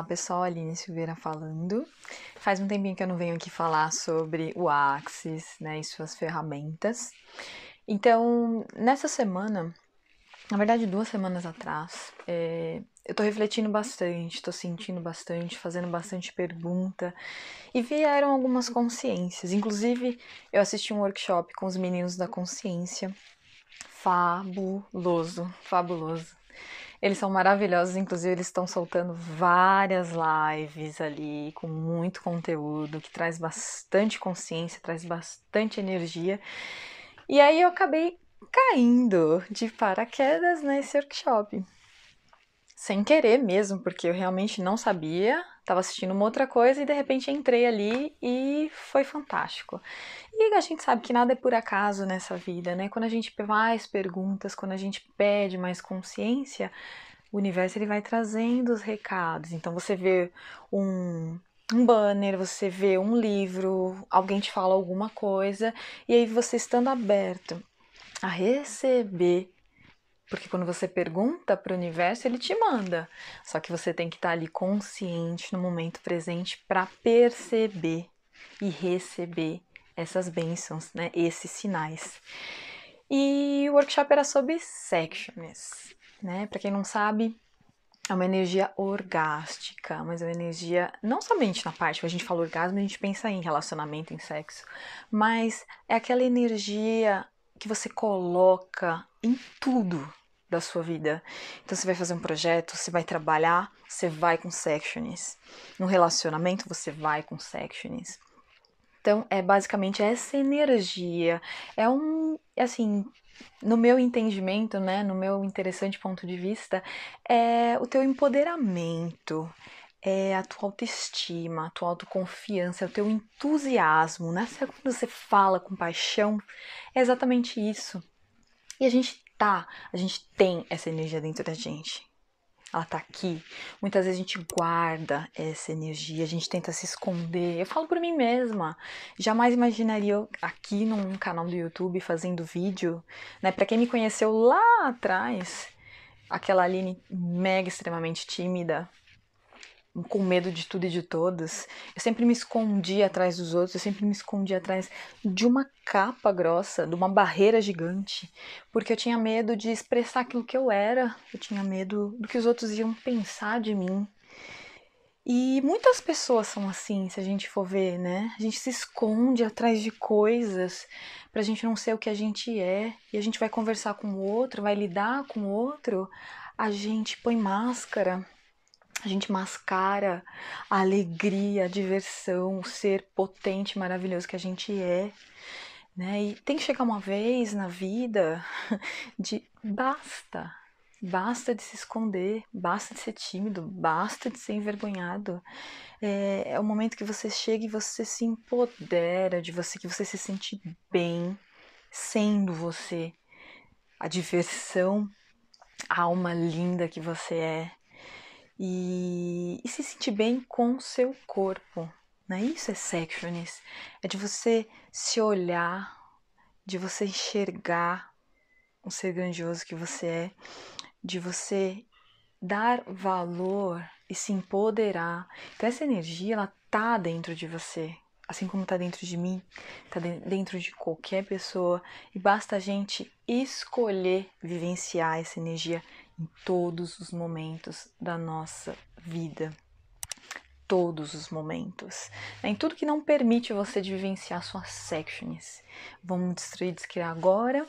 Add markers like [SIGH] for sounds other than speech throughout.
Olá pessoal, Aline Silveira falando. Faz um tempinho que eu não venho aqui falar sobre o Axis né, e suas ferramentas. Então, nessa semana, na verdade duas semanas atrás, é, eu tô refletindo bastante, tô sentindo bastante, fazendo bastante pergunta e vieram algumas consciências. Inclusive, eu assisti um workshop com os meninos da consciência. Fabuloso, fabuloso. Eles são maravilhosos, inclusive eles estão soltando várias lives ali com muito conteúdo que traz bastante consciência, traz bastante energia. E aí eu acabei caindo de paraquedas nesse workshop. Sem querer mesmo, porque eu realmente não sabia estava assistindo uma outra coisa e de repente entrei ali e foi fantástico. E a gente sabe que nada é por acaso nessa vida, né? Quando a gente faz perguntas, quando a gente pede mais consciência, o universo ele vai trazendo os recados. Então você vê um um banner, você vê um livro, alguém te fala alguma coisa, e aí você estando aberto a receber porque quando você pergunta para o universo, ele te manda. Só que você tem que estar tá ali consciente no momento presente para perceber e receber essas bênçãos, né? Esses sinais. E o workshop era sobre sexualness, né? Para quem não sabe, é uma energia orgástica, mas é uma energia não somente na parte, quando a gente fala orgasmo, a gente pensa em relacionamento, em sexo, mas é aquela energia que você coloca em tudo, da sua vida. Então você vai fazer um projeto, você vai trabalhar, você vai com sections, No relacionamento, você vai com sections. Então é basicamente essa energia. É um, assim, no meu entendimento, né, no meu interessante ponto de vista, é o teu empoderamento é a tua autoestima, a tua autoconfiança, é o teu entusiasmo, né? quando você fala com paixão? É exatamente isso. E a gente tá, a gente tem essa energia dentro da gente. Ela tá aqui. Muitas vezes a gente guarda essa energia, a gente tenta se esconder. Eu falo por mim mesma. Jamais imaginaria eu aqui num canal do YouTube fazendo vídeo, né? Para quem me conheceu lá atrás, aquela Aline mega extremamente tímida, com medo de tudo e de todas. Eu sempre me escondi atrás dos outros, eu sempre me escondi atrás de uma capa grossa, de uma barreira gigante, porque eu tinha medo de expressar aquilo que eu era, eu tinha medo do que os outros iam pensar de mim. E muitas pessoas são assim, se a gente for ver, né? A gente se esconde atrás de coisas pra gente não ser o que a gente é, e a gente vai conversar com o outro, vai lidar com o outro, a gente põe máscara, a gente mascara a alegria, a diversão, o ser potente, maravilhoso que a gente é. Né? E tem que chegar uma vez na vida [LAUGHS] de basta, basta de se esconder, basta de ser tímido, basta de ser envergonhado. É, é o momento que você chega e você se empodera de você, que você se sente bem sendo você. A diversão, a alma linda que você é, e, e se sentir bem com o seu corpo. Né? Isso é sexualness. É de você se olhar, de você enxergar o ser grandioso que você é, de você dar valor e se empoderar. Então essa energia ela tá dentro de você, assim como tá dentro de mim, tá dentro de qualquer pessoa e basta a gente escolher vivenciar essa energia em todos os momentos da nossa vida. Todos os momentos. Né, em tudo que não permite você de vivenciar suas sections, Vamos destruir, descriar agora.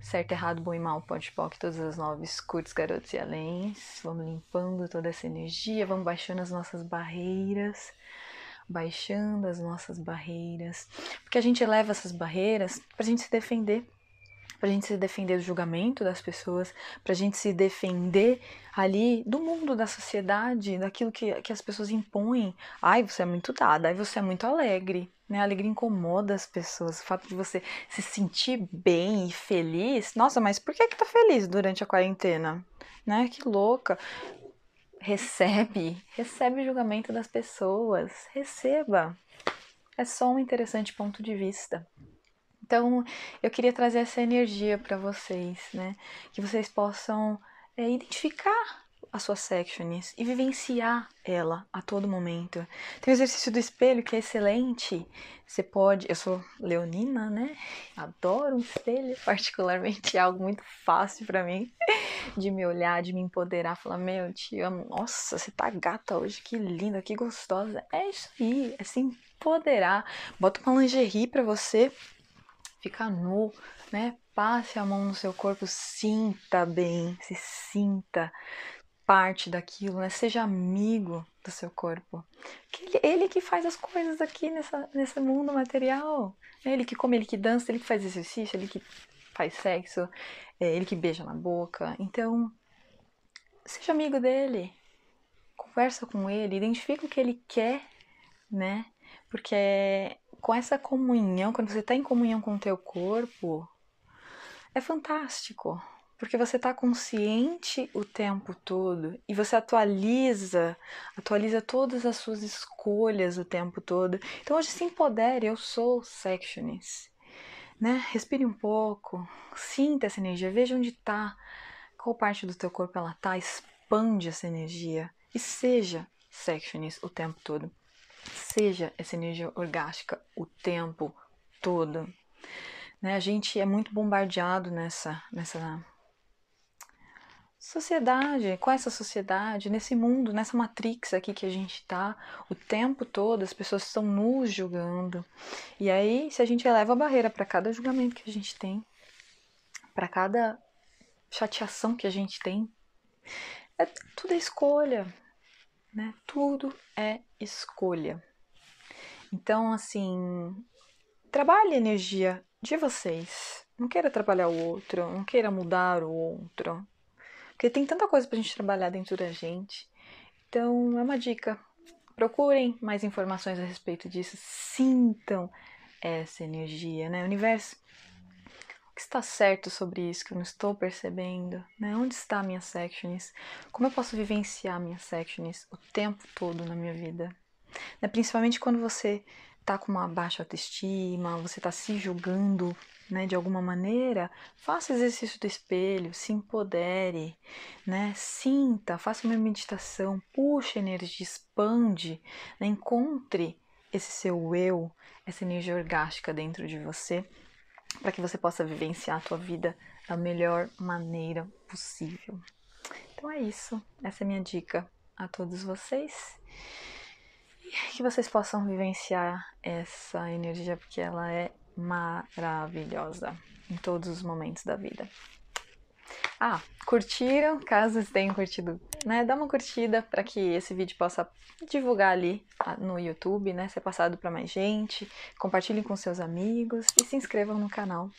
Certo, errado, bom e mal, pode poc, todas as novas curtos, garotos e aléns. Vamos limpando toda essa energia, vamos baixando as nossas barreiras baixando as nossas barreiras, porque a gente eleva essas barreiras para a gente se defender, para a gente se defender do julgamento das pessoas, para a gente se defender ali do mundo, da sociedade, daquilo que, que as pessoas impõem. Ai, você é muito dada, ai, você é muito alegre. Né? A alegria incomoda as pessoas. O fato de você se sentir bem e feliz. Nossa, mas por que, que tá feliz durante a quarentena? Né? Que louca recebe, recebe o julgamento das pessoas, receba. É só um interessante ponto de vista. Então, eu queria trazer essa energia para vocês, né? Que vocês possam é, identificar a sua sectionis e vivenciar ela a todo momento. Tem o exercício do espelho que é excelente. Você pode, eu sou leonina, né? Adoro um espelho, [LAUGHS] particularmente é algo muito fácil para mim [LAUGHS] de me olhar, de me empoderar, falar: "Meu, eu te amo. Nossa, você tá gata hoje, que linda, que gostosa". É isso aí, é se empoderar. Bota uma lingerie para você fica nu, né? Passe a mão no seu corpo, sinta bem, se sinta parte daquilo, né? Seja amigo do seu corpo. Ele, ele que faz as coisas aqui nessa, nesse mundo material. Né? Ele que come, ele que dança, ele que faz exercício, ele que faz sexo, é, ele que beija na boca. Então, seja amigo dele, conversa com ele, identifica o que ele quer, né? Porque é com essa comunhão, quando você está em comunhão com o teu corpo, é fantástico, porque você está consciente o tempo todo e você atualiza, atualiza todas as suas escolhas o tempo todo. Então hoje se empodere, eu sou sectionist. Né? Respire um pouco, sinta essa energia, veja onde está, qual parte do teu corpo ela está, expande essa energia e seja sectionist o tempo todo. Seja essa energia orgástica o tempo todo. Né? A gente é muito bombardeado nessa, nessa sociedade, com essa sociedade, nesse mundo, nessa matrix aqui que a gente está o tempo todo, as pessoas estão nos julgando. E aí, se a gente eleva a barreira para cada julgamento que a gente tem, para cada chateação que a gente tem, é, tudo é escolha né? Tudo é escolha. Então, assim, trabalhe a energia de vocês. Não queira trabalhar o outro, não queira mudar o outro. Porque tem tanta coisa pra gente trabalhar dentro da gente. Então, é uma dica. Procurem mais informações a respeito disso. Sintam essa energia, né? O universo está certo sobre isso que eu não estou percebendo? Né? Onde está a minha sectionist? Como eu posso vivenciar a minha sectionist o tempo todo na minha vida? Né? Principalmente quando você está com uma baixa autoestima, você está se julgando né, de alguma maneira, faça exercício do espelho, se empodere, né, sinta, faça uma meditação, puxa energia, expande, né, encontre esse seu eu, essa energia orgástica dentro de você para que você possa vivenciar a tua vida da melhor maneira possível. Então é isso, essa é minha dica a todos vocês. E que vocês possam vivenciar essa energia porque ela é maravilhosa em todos os momentos da vida. Ah, curtiram? Caso tenham curtido né, dá uma curtida para que esse vídeo possa divulgar ali ah, no YouTube, né, ser passado para mais gente, compartilhem com seus amigos e se inscrevam no canal.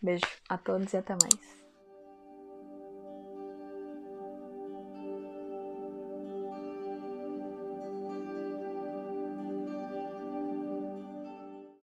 Beijo a todos e até mais.